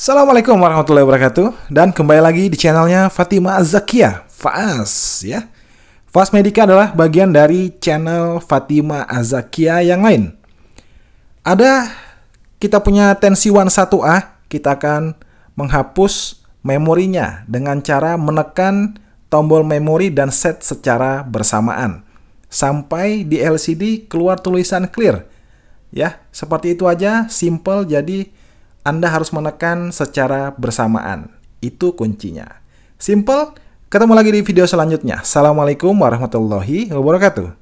Assalamualaikum warahmatullahi wabarakatuh dan kembali lagi di channelnya Fatima Azakia fas ya. fas Medica adalah bagian dari channel Fatima Azakia yang lain. Ada kita punya tensi 1A, kita akan menghapus memorinya dengan cara menekan tombol memori dan set secara bersamaan sampai di LCD keluar tulisan clear. Ya, seperti itu aja, simple jadi anda harus menekan secara bersamaan. Itu kuncinya. Simple. Ketemu lagi di video selanjutnya. Assalamualaikum warahmatullahi wabarakatuh.